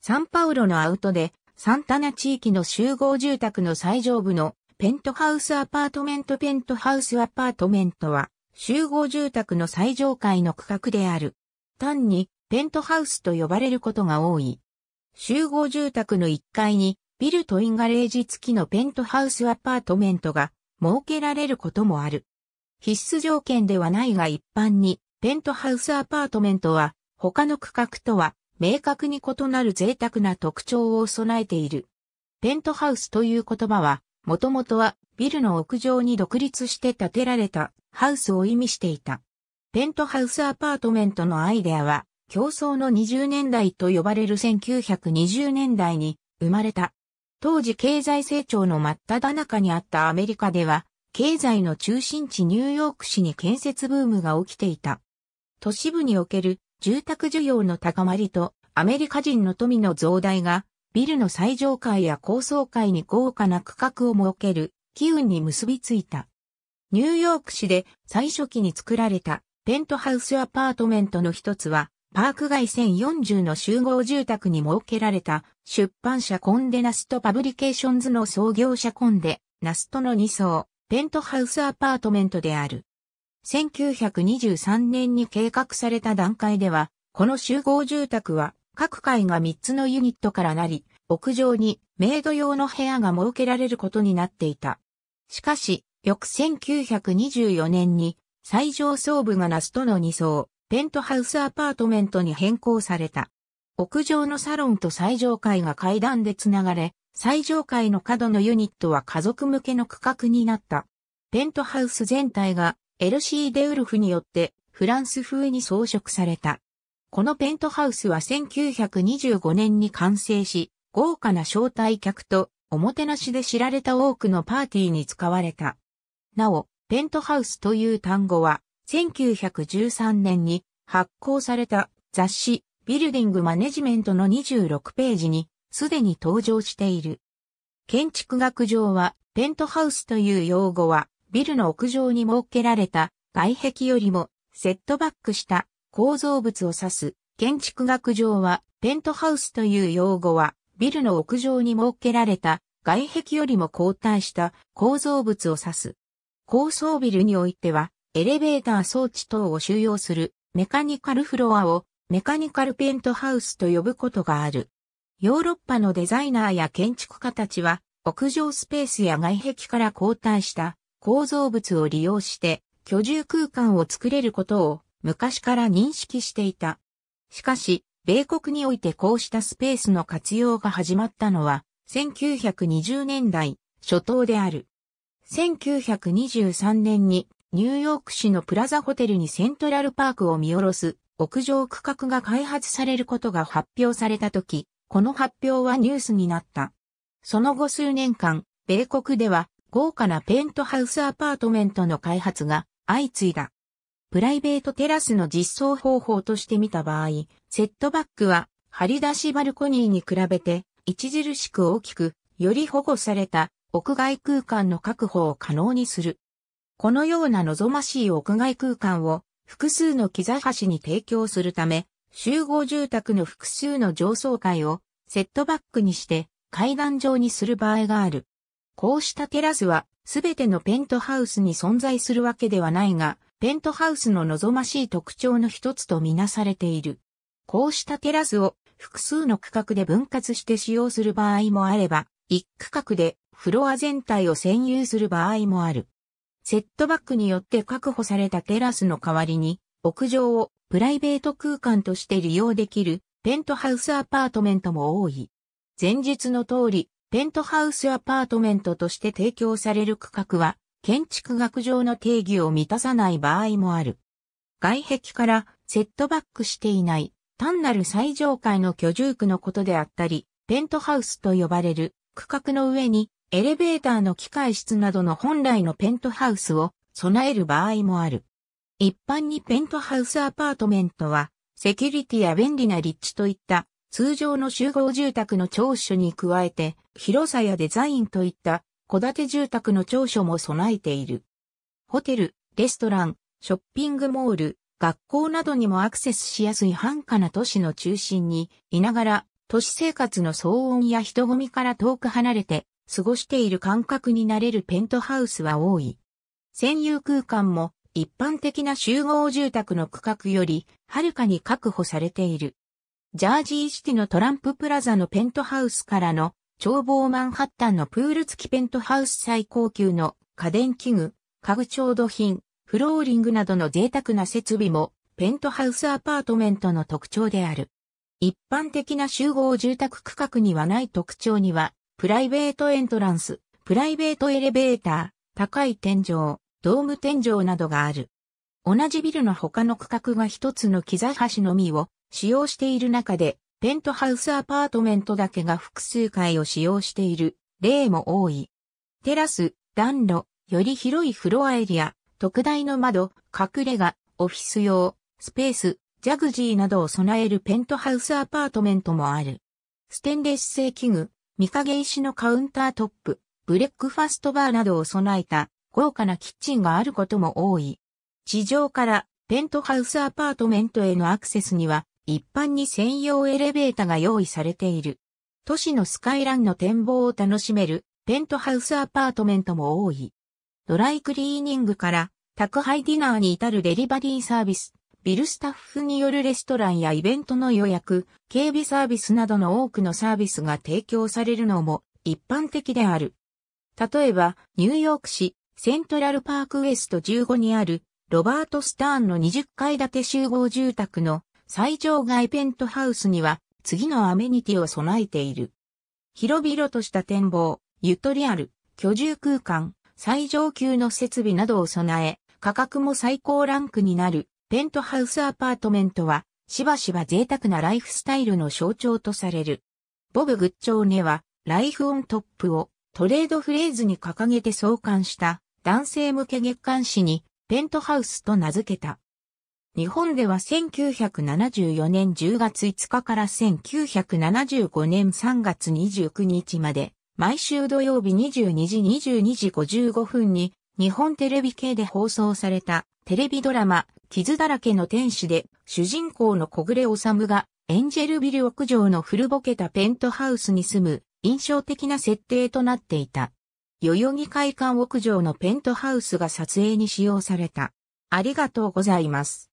サンパウロのアウトで、サンタナ地域の集合住宅の最上部のペントハウスアパートメントペントハウスアパートメントは集合住宅の最上階の区画である。単にペントハウスと呼ばれることが多い。集合住宅の1階にビルトインガレージ付きのペントハウスアパートメントが設けられることもある。必須条件ではないが一般にペントハウスアパートメントは他の区画とは明確に異なる贅沢な特徴を備えている。ペントハウスという言葉は、もともとはビルの屋上に独立して建てられたハウスを意味していた。ペントハウスアパートメントのアイデアは、競争の20年代と呼ばれる1920年代に生まれた。当時経済成長の真っ只中にあったアメリカでは、経済の中心地ニューヨーク市に建設ブームが起きていた。都市部における住宅需要の高まりとアメリカ人の富の増大がビルの最上階や高層階に豪華な区画を設ける機運に結びついた。ニューヨーク市で最初期に作られたペントハウスアパートメントの一つはパーク外1040の集合住宅に設けられた出版社コンデナストパブリケーションズの創業者コンデナストの2層ペントハウスアパートメントである。1923年に計画された段階では、この集合住宅は各階が3つのユニットからなり、屋上にメイド用の部屋が設けられることになっていた。しかし、翌1924年に最上層部がナストの2層、ペントハウスアパートメントに変更された。屋上のサロンと最上階が階段でつながれ、最上階の角のユニットは家族向けの区画になった。ペントハウス全体がエルシー・デウルフによってフランス風に装飾された。このペントハウスは1925年に完成し、豪華な招待客とおもてなしで知られた多くのパーティーに使われた。なお、ペントハウスという単語は、1913年に発行された雑誌ビルディングマネジメントの26ページにすでに登場している。建築学上はペントハウスという用語はビルの屋上に設けられた外壁よりもセットバックした構造物を指す建築学上はペントハウスという用語はビルの屋上に設けられた外壁よりも後退した構造物を指す。高層ビルにおいてはエレベーター装置等を収容するメカニカルフロアをメカニカルペントハウスと呼ぶことがある。ヨーロッパのデザイナーや建築家たちは屋上スペースや外壁から後退した構造物を利用して居住空間を作れることを昔から認識していた。しかし、米国においてこうしたスペースの活用が始まったのは1920年代初頭である。1923年にニューヨーク市のプラザホテルにセントラルパークを見下ろす屋上区画が開発されることが発表された時、この発表はニュースになった。その後数年間、米国では豪華なペントハウスアパートメントの開発が相次いだ。プライベートテラスの実装方法として見た場合、セットバックは張り出しバルコニーに比べて著しく大きく、より保護された屋外空間の確保を可能にする。このような望ましい屋外空間を複数の木座橋に提供するため、集合住宅の複数の上層階をセットバックにして階段状にする場合がある。こうしたテラスは、すべてのペントハウスに存在するわけではないが、ペントハウスの望ましい特徴の一つとみなされている。こうしたテラスを複数の区画で分割して使用する場合もあれば、一区画でフロア全体を占有する場合もある。セットバックによって確保されたテラスの代わりに、屋上をプライベート空間として利用できるペントハウスアパートメントも多い。前述の通り、ペントハウスアパートメントとして提供される区画は、建築学上の定義を満たさない場合もある。外壁からセットバックしていない、単なる最上階の居住区のことであったり、ペントハウスと呼ばれる区画の上にエレベーターの機械室などの本来のペントハウスを備える場合もある。一般にペントハウスアパートメントはセキュリティや便利な立地といった通常の集合住宅の長所に加えて、広さやデザインといった戸建て住宅の長所も備えている。ホテル、レストラン、ショッピングモール、学校などにもアクセスしやすい繁華な都市の中心にいながら、都市生活の騒音や人混みから遠く離れて過ごしている感覚になれるペントハウスは多い。占有空間も一般的な集合住宅の区画よりはるかに確保されている。ジャージーシティのトランププラザのペントハウスからの眺望マンハッタンのプール付きペントハウス最高級の家電器具、家具調度品、フローリングなどの贅沢な設備もペントハウスアパートメントの特徴である。一般的な集合住宅区画にはない特徴には、プライベートエントランス、プライベートエレベーター、高い天井、ドーム天井などがある。同じビルの他の区画が一つの木材端のみを使用している中で、ペントハウスアパートメントだけが複数階を使用している例も多い。テラス、暖炉、より広いフロアエリア、特大の窓、隠れ家、オフィス用、スペース、ジャグジーなどを備えるペントハウスアパートメントもある。ステンレス製器具、見影石のカウンタートップ、ブレックファストバーなどを備えた豪華なキッチンがあることも多い。地上からペントハウスアパートメントへのアクセスには一般に専用エレベータが用意されている。都市のスカイランの展望を楽しめるペントハウスアパートメントも多い。ドライクリーニングから宅配ディナーに至るデリバリーサービス、ビルスタッフによるレストランやイベントの予約、警備サービスなどの多くのサービスが提供されるのも一般的である。例えば、ニューヨーク市セントラルパークウエスト15にあるロバート・スターンの20階建て集合住宅の最上階ペントハウスには次のアメニティを備えている。広々とした展望、ゆとりある、居住空間、最上級の設備などを備え、価格も最高ランクになる、ペントハウスアパートメントは、しばしば贅沢なライフスタイルの象徴とされる。ボブ・グッチョーネは、ライフオントップをトレードフレーズに掲げて創刊した男性向け月刊誌にペントハウスと名付けた。日本では1974年10月5日から1975年3月29日まで、毎週土曜日22時22時55分に、日本テレビ系で放送されたテレビドラマ、傷だらけの天使で、主人公の小暮治が、エンジェルビル屋上の古ぼけたペントハウスに住む、印象的な設定となっていた。代々木会館屋上のペントハウスが撮影に使用された。ありがとうございます。